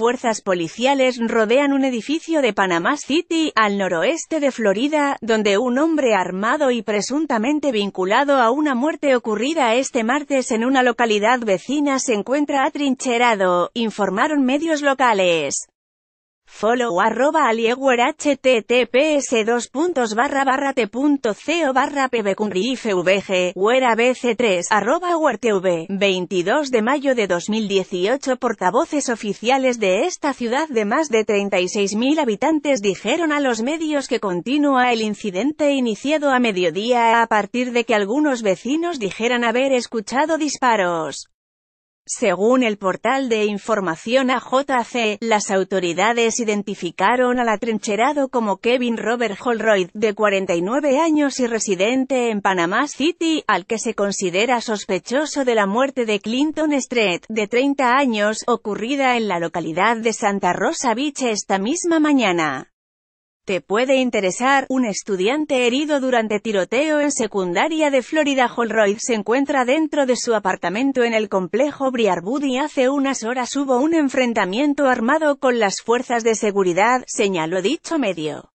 fuerzas policiales rodean un edificio de Panamá City, al noroeste de Florida, donde un hombre armado y presuntamente vinculado a una muerte ocurrida este martes en una localidad vecina se encuentra atrincherado, informaron medios locales follow arroba https t.co barra bc3 22 de mayo de 2018 portavoces oficiales de esta ciudad de más de 36.000 habitantes dijeron a los medios que continúa el incidente iniciado a mediodía a partir de que algunos vecinos dijeran haber escuchado disparos. Según el portal de información AJC, las autoridades identificaron al atrincherado como Kevin Robert Holroyd, de 49 años y residente en Panamá City, al que se considera sospechoso de la muerte de Clinton Street, de 30 años, ocurrida en la localidad de Santa Rosa Beach esta misma mañana. Te puede interesar, un estudiante herido durante tiroteo en secundaria de Florida Holroyd se encuentra dentro de su apartamento en el complejo Briarwood y hace unas horas hubo un enfrentamiento armado con las fuerzas de seguridad, señaló dicho medio.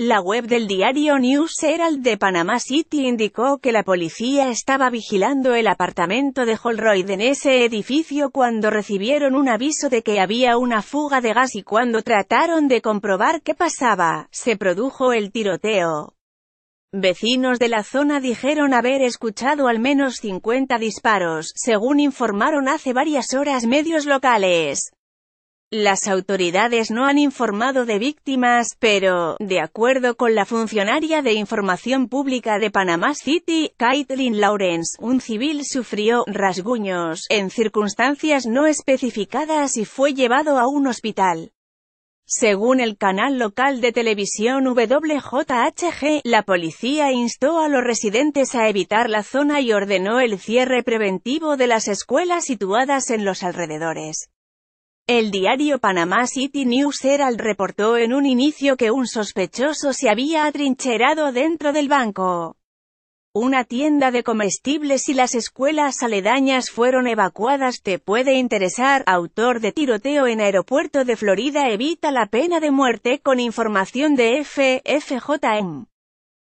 La web del diario News Herald de Panama City indicó que la policía estaba vigilando el apartamento de Holroyd en ese edificio cuando recibieron un aviso de que había una fuga de gas y cuando trataron de comprobar qué pasaba, se produjo el tiroteo. Vecinos de la zona dijeron haber escuchado al menos 50 disparos, según informaron hace varias horas medios locales. Las autoridades no han informado de víctimas, pero, de acuerdo con la funcionaria de Información Pública de Panamá City, Caitlin Lawrence, un civil sufrió rasguños en circunstancias no especificadas y fue llevado a un hospital. Según el canal local de televisión WJHG, la policía instó a los residentes a evitar la zona y ordenó el cierre preventivo de las escuelas situadas en los alrededores. El diario Panama City News Herald reportó en un inicio que un sospechoso se había atrincherado dentro del banco. Una tienda de comestibles y las escuelas aledañas fueron evacuadas. Te puede interesar, autor de tiroteo en aeropuerto de Florida evita la pena de muerte con información de FFJM.